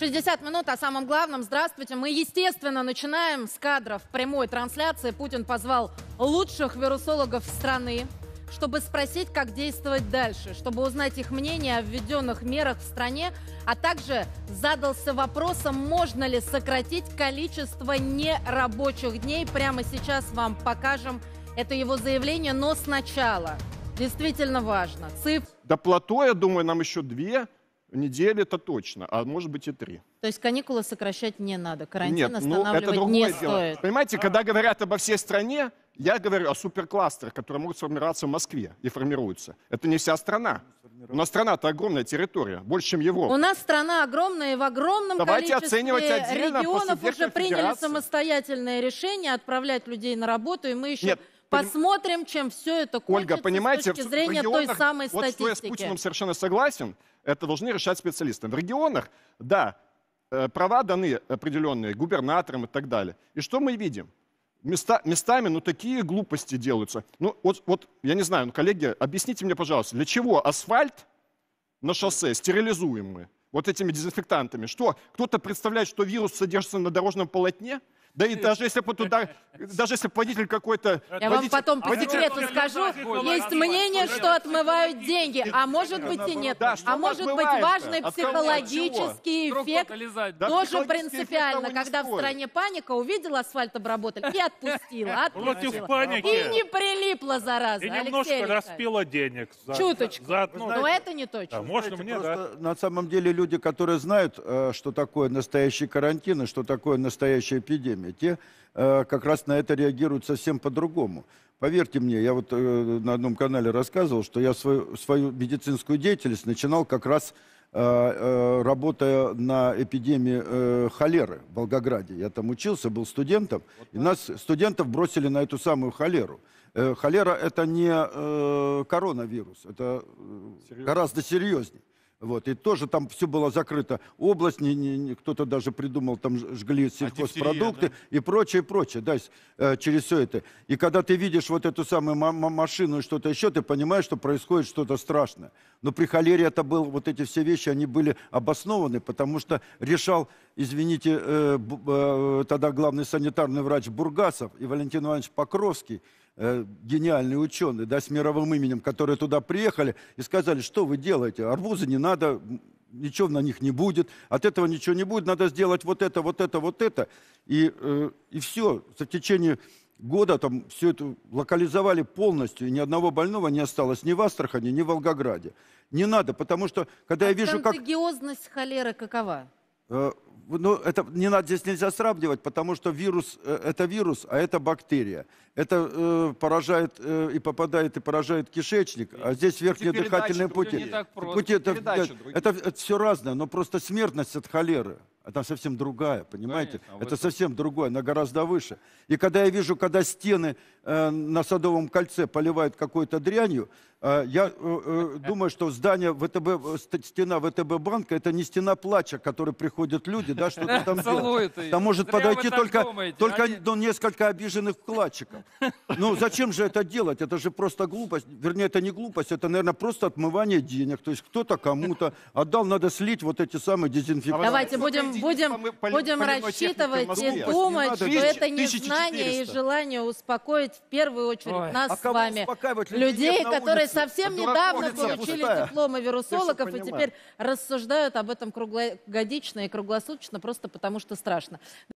60 минут о самом главном. Здравствуйте. Мы, естественно, начинаем с кадров прямой трансляции. Путин позвал лучших вирусологов страны, чтобы спросить, как действовать дальше, чтобы узнать их мнение о введенных мерах в стране, а также задался вопросом, можно ли сократить количество нерабочих дней. Прямо сейчас вам покажем это его заявление, но сначала. Действительно важно. Циф... До плато, я думаю, нам еще две недели это точно, а может быть и три. То есть каникулы сокращать не надо, карантин Нет, останавливать ну, это не дело. стоит. Понимаете, когда говорят обо всей стране, я говорю о суперкластерах, которые могут сформироваться в Москве и формируются. Это не вся страна. У нас страна-то огромная территория, больше, чем Европа. У нас страна огромная, и в огромном Давайте количестве оценивать а регионов уже приняли федерации. самостоятельное решение отправлять людей на работу, и мы еще... Нет Посмотрим, чем все это кончится Ольга, понимаете, с точки зрения в регионах, той самой статистики. Вот что я с Путиным совершенно согласен, это должны решать специалисты. В регионах, да, э, права даны определенные губернаторам и так далее. И что мы видим? Места, местами, ну, такие глупости делаются. Ну, вот, вот, я не знаю, ну, коллеги, объясните мне, пожалуйста, для чего асфальт на шоссе стерилизуемый вот этими дезинфектантами? Что, кто-то представляет, что вирус содержится на дорожном полотне? Да и даже если бы туда, даже если водитель какой-то... Я водитель, вам потом по секрету скажу, есть мнение, что отмывают деньги, а может быть и нет. а может быть важный а психологический эффект тоже принципиально, когда в стране паника, увидел асфальт обработали и отпустила, отпустила. Паники. И не прилипла, зараза. И Алексей немножко распила денег. Чуточку. Но это не точно. Да, можно мне, На самом деле люди, которые знают, э, что такое настоящий карантин и что такое настоящая эпидемия, ребятами, а те э, как раз на это реагируют совсем по-другому. Поверьте мне, я вот э, на одном канале рассказывал, что я свою, свою медицинскую деятельность начинал как раз э, э работая на эпидемии э, холеры в Волгограде. Я там учился, был студентом, вот и нас, студентов, бросили на эту самую холеру. Э, холера – это не э, коронавирус, это э, Серьезно? гораздо серьезнее. Вот, и тоже там все было закрыто. Область, не, не, не, кто-то даже придумал, там жгли а сельхозпродукты а да? и прочее, прочее, да, э, через все это. И когда ты видишь вот эту самую машину и что-то еще, ты понимаешь, что происходит что-то страшное. Но при холере это было, вот эти все вещи, они были обоснованы, потому что решал, извините, э, э, тогда главный санитарный врач Бургасов и Валентин Иванович Покровский, Э, гениальные ученые, да, с мировым именем, которые туда приехали и сказали, что вы делаете, арбузы не надо, ничего на них не будет, от этого ничего не будет, надо сделать вот это, вот это, вот это. И, э, и все, в течение года там все это локализовали полностью, и ни одного больного не осталось ни в Астрахани, ни в Волгограде. Не надо, потому что, когда а я вижу, как... контагиозность холеры какова? Э, ну, это не надо, здесь нельзя сравнивать, потому что вирус э, – это вирус, а это бактерия. Это э, поражает э, и попадает и поражает кишечник, а здесь верхние дыхательные пути. пути это, это, это все разное, но просто смертность от холеры. Она совсем другая, понимаете? Конечно, а это вы... совсем другое, она гораздо выше. И когда я вижу, когда стены э, на Садовом кольце поливают какой-то дрянью, э, я э, э думаю, что здание ВТБ, э, стена ВТБ банка, это не стена плача, к которой приходят люди, да, что-то там делают. Там может подойти только, только ну, несколько обиженных вкладчиков. Ну, зачем же это делать? Это же просто глупость. Вернее, это не глупость, это, наверное, просто отмывание денег. То есть кто-то кому-то отдал, надо слить вот эти самые дезинфекции. Давайте а будем будем, будем рассчитывать и думать, что это не знание и желание успокоить в первую очередь Ой. нас а с вами. Людей, которые улице, совсем недавно получили пустая. дипломы вирусологов и теперь рассуждают об этом круглогодично и круглосуточно просто потому, что страшно.